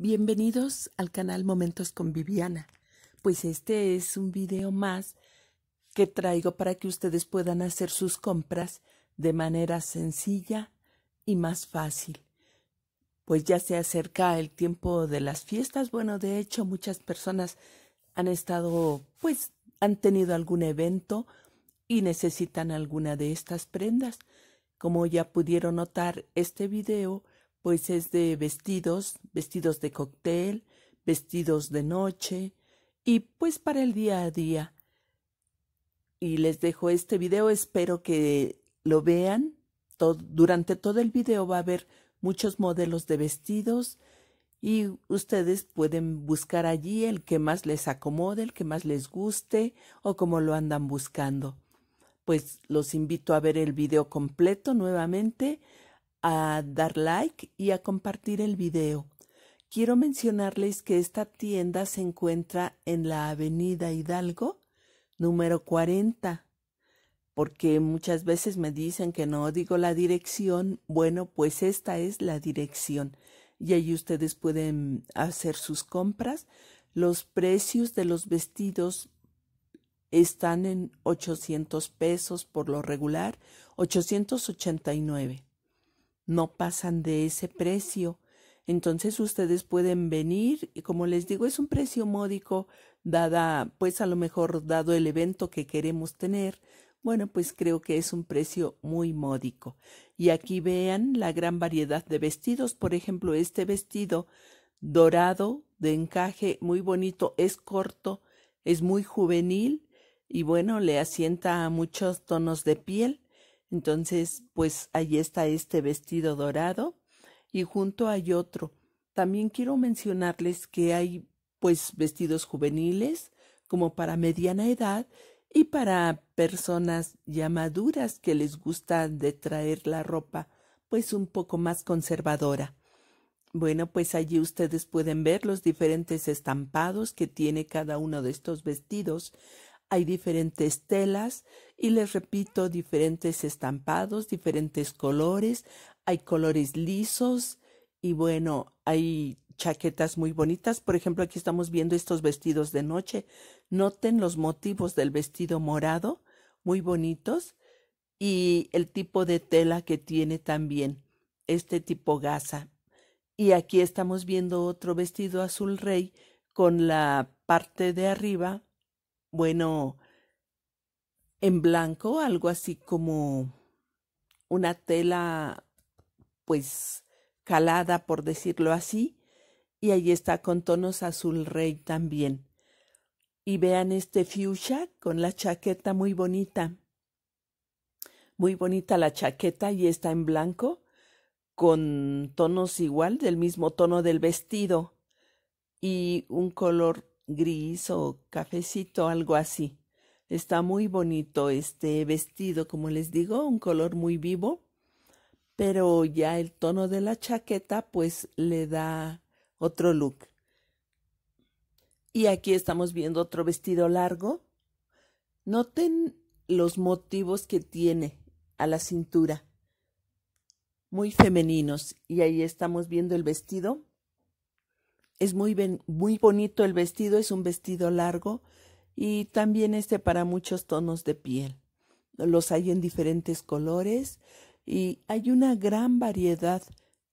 Bienvenidos al canal Momentos con Viviana, pues este es un video más que traigo para que ustedes puedan hacer sus compras de manera sencilla y más fácil. Pues ya se acerca el tiempo de las fiestas, bueno, de hecho muchas personas han estado, pues han tenido algún evento y necesitan alguna de estas prendas. Como ya pudieron notar, este video pues es de vestidos, vestidos de cóctel, vestidos de noche y pues para el día a día. Y les dejo este video, espero que lo vean. Todo, durante todo el video va a haber muchos modelos de vestidos y ustedes pueden buscar allí el que más les acomode, el que más les guste o como lo andan buscando. Pues los invito a ver el video completo nuevamente a dar like y a compartir el video. Quiero mencionarles que esta tienda se encuentra en la Avenida Hidalgo, número 40, porque muchas veces me dicen que no digo la dirección. Bueno, pues esta es la dirección y ahí ustedes pueden hacer sus compras. Los precios de los vestidos están en 800 pesos por lo regular, 889 no pasan de ese precio. Entonces ustedes pueden venir y como les digo es un precio módico dada pues a lo mejor dado el evento que queremos tener. Bueno, pues creo que es un precio muy módico. Y aquí vean la gran variedad de vestidos. Por ejemplo, este vestido dorado de encaje muy bonito, es corto, es muy juvenil y bueno, le asienta a muchos tonos de piel. Entonces, pues allí está este vestido dorado y junto hay otro. También quiero mencionarles que hay pues vestidos juveniles como para mediana edad y para personas ya maduras que les gusta de traer la ropa pues un poco más conservadora. Bueno, pues allí ustedes pueden ver los diferentes estampados que tiene cada uno de estos vestidos hay diferentes telas y les repito, diferentes estampados, diferentes colores, hay colores lisos y bueno, hay chaquetas muy bonitas. Por ejemplo, aquí estamos viendo estos vestidos de noche. Noten los motivos del vestido morado, muy bonitos, y el tipo de tela que tiene también, este tipo gasa. Y aquí estamos viendo otro vestido azul rey con la parte de arriba bueno, en blanco, algo así como una tela, pues, calada, por decirlo así, y ahí está con tonos azul rey también. Y vean este fuchsia con la chaqueta muy bonita. Muy bonita la chaqueta y está en blanco con tonos igual del mismo tono del vestido y un color gris o cafecito, algo así. Está muy bonito este vestido, como les digo, un color muy vivo, pero ya el tono de la chaqueta pues le da otro look. Y aquí estamos viendo otro vestido largo. Noten los motivos que tiene a la cintura, muy femeninos. Y ahí estamos viendo el vestido es muy, muy bonito el vestido, es un vestido largo y también este para muchos tonos de piel. Los hay en diferentes colores y hay una gran variedad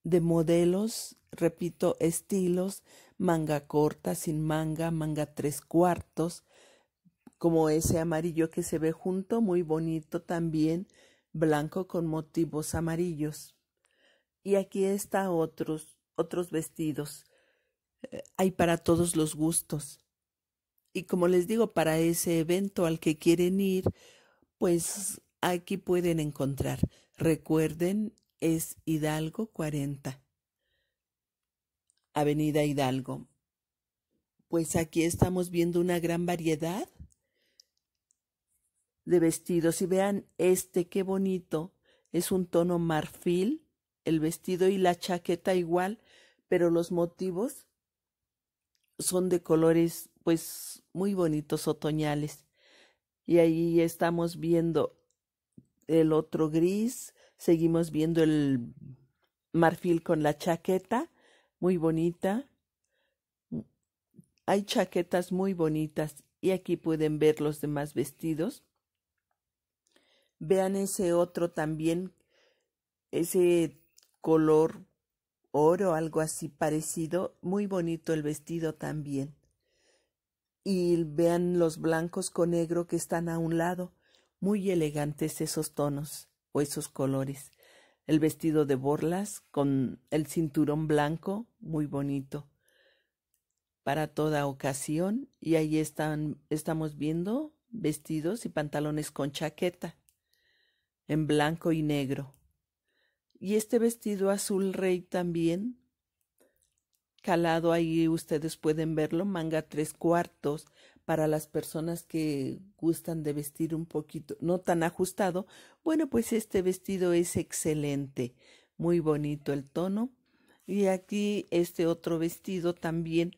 de modelos, repito, estilos, manga corta, sin manga, manga tres cuartos, como ese amarillo que se ve junto, muy bonito también, blanco con motivos amarillos. Y aquí está otros, otros vestidos hay para todos los gustos. Y como les digo, para ese evento al que quieren ir, pues aquí pueden encontrar. Recuerden, es Hidalgo 40, Avenida Hidalgo. Pues aquí estamos viendo una gran variedad de vestidos. Y vean este, qué bonito. Es un tono marfil, el vestido y la chaqueta igual, pero los motivos son de colores pues muy bonitos otoñales. Y ahí estamos viendo el otro gris, seguimos viendo el marfil con la chaqueta, muy bonita. Hay chaquetas muy bonitas y aquí pueden ver los demás vestidos. Vean ese otro también, ese color oro, algo así parecido. Muy bonito el vestido también. Y vean los blancos con negro que están a un lado. Muy elegantes esos tonos o esos colores. El vestido de borlas con el cinturón blanco, muy bonito para toda ocasión y ahí están estamos viendo vestidos y pantalones con chaqueta en blanco y negro. Y este vestido azul rey también, calado ahí ustedes pueden verlo, manga tres cuartos para las personas que gustan de vestir un poquito, no tan ajustado. Bueno, pues este vestido es excelente, muy bonito el tono. Y aquí este otro vestido también.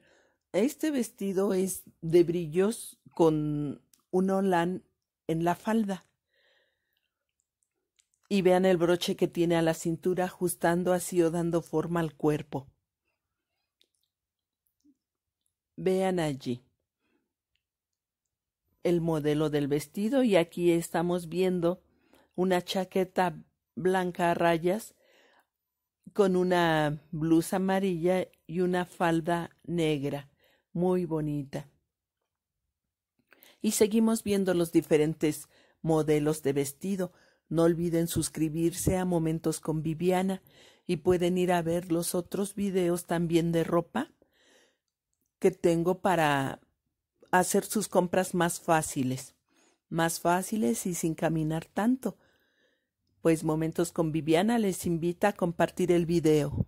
Este vestido es de brillos con un olán en la falda y vean el broche que tiene a la cintura ajustando así o dando forma al cuerpo. Vean allí el modelo del vestido y aquí estamos viendo una chaqueta blanca a rayas con una blusa amarilla y una falda negra muy bonita. Y seguimos viendo los diferentes modelos de vestido. No olviden suscribirse a Momentos con Viviana y pueden ir a ver los otros videos también de ropa que tengo para hacer sus compras más fáciles, más fáciles y sin caminar tanto. Pues Momentos con Viviana les invita a compartir el video.